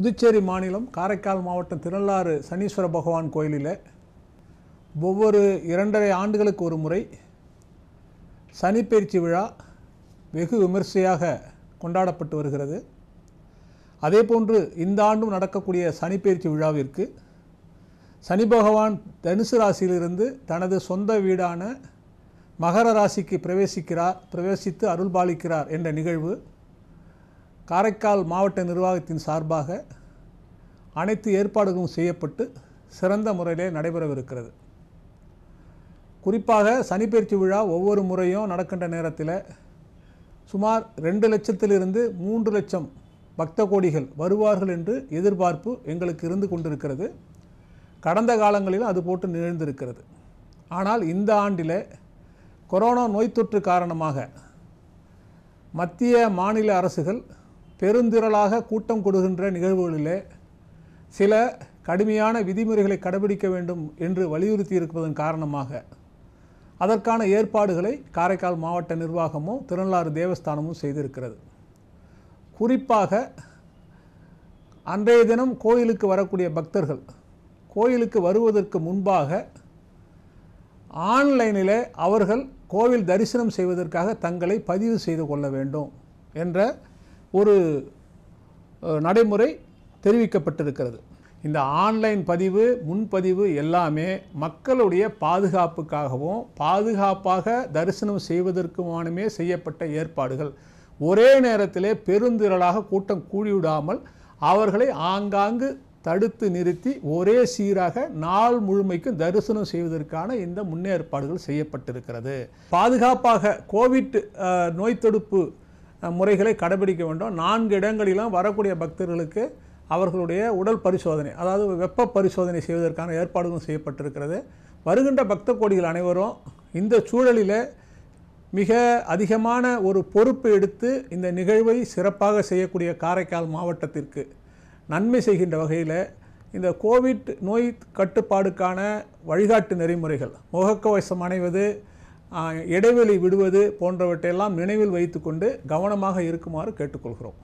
புதுச்சேரி மாநிலம் காரைக்கால் மாவட்டம் திருநள்ளாறு சனீஸ்வர பகவான் கோயிலில் ஒவ்வொரு இரண்டரை ஆண்டுகளுக்கு ஒரு முறை சனிப்பயிற்சி விழா வெகு விமர்சையாக கொண்டாடப்பட்டு வருகிறது அதே போன்று இந்த ஆண்டும் நடக்கக்கூடிய சனிப்பயிற்சி விழாவிற்கு சனி பகவான் தனுசு ராசியிலிருந்து தனது சொந்த வீடான மகர ராசிக்கு பிரவேசிக்கிறார் பிரவேசித்து அருள்பாலிக்கிறார் என்ற நிகழ்வு காரைக்கால் மாவட்ட நிர்வாகத்தின் சார்பாக அனைத்து ஏற்பாடுகளும் செய்யப்பட்டு சிறந்த முறையிலே நடைபெறவிருக்கிறது குறிப்பாக சனிப்பெயர்ச்சி விழா ஒவ்வொரு முறையும் நடக்கின்ற நேரத்தில் சுமார் ரெண்டு லட்சத்திலிருந்து மூன்று லட்சம் பக்த கோடிகள் வருவார்கள் என்று எதிர்பார்ப்பு எங்களுக்கு இருந்து கொண்டிருக்கிறது கடந்த காலங்களில் அது போட்டு நிகழ்ந்திருக்கிறது ஆனால் இந்த ஆண்டில் கொரோனா நோய் தொற்று காரணமாக மத்திய மாநில அரசுகள் பெருந்திரளாக கூட்டம் கொடுகின்ற நிகழ்வுகளிலே சில கடுமையான விதிமுறைகளை கடைபிடிக்க வேண்டும் என்று வலியுறுத்தி இருப்பதன் காரணமாக அதற்கான ஏற்பாடுகளை காரைக்கால் மாவட்ட நிர்வாகமும் திருநள்ளாறு தேவஸ்தானமும் செய்திருக்கிறது குறிப்பாக அன்றைய தினம் கோயிலுக்கு வரக்கூடிய பக்தர்கள் கோயிலுக்கு வருவதற்கு முன்பாக ஆன்லைனிலே அவர்கள் கோவில் தரிசனம் செய்வதற்காக தங்களை பதிவு செய்து கொள்ள வேண்டும் என்ற ஒரு நடைமுறை தெரிவிக்கப்பட்டிருக்கிறது இந்த ஆன்லைன் பதிவு முன்பதிவு எல்லாமே மக்களுடைய பாதுகாப்புக்காகவும் பாதுகாப்பாக தரிசனம் செய்வதற்குமானுமே செய்யப்பட்ட ஏற்பாடுகள் ஒரே நேரத்திலே பெருந்திரளாக கூட்டம் கூடிவிடாமல் அவர்களை ஆங்காங்கு தடுத்து நிறுத்தி ஒரே சீராக நாள் முழுமைக்கும் தரிசனம் செய்வதற்கான இந்த முன்னேற்பாடுகள் செய்யப்பட்டிருக்கிறது பாதுகாப்பாக கோவிட் நோய் தடுப்பு முறைகளை கடைபிடிக்க வேண்டும் நான்கு இடங்களிலும் வரக்கூடிய பக்தர்களுக்கு அவர்களுடைய உடல் பரிசோதனை அதாவது வெப்ப பரிசோதனை செய்வதற்கான ஏற்பாடுகளும் செய்யப்பட்டிருக்கிறது வருகின்ற பக்த கோடிகள் அனைவரும் இந்த சூழலில் மிக அதிகமான ஒரு பொறுப்பு எடுத்து இந்த நிகழ்வை சிறப்பாக செய்யக்கூடிய காரைக்கால் மாவட்டத்திற்கு நன்மை செய்கின்ற வகையில் இந்த கோவிட் நோய் கட்டுப்பாடுக்கான வழிகாட்டு நெறிமுறைகள் முகக்கவசம் அணைவது இடைவெளி விடுவது போன்றவற்றையெல்லாம் நினைவில் வைத்துக்கொண்டு கவனமாக இருக்குமாறு கேட்டுக்கொள்கிறோம்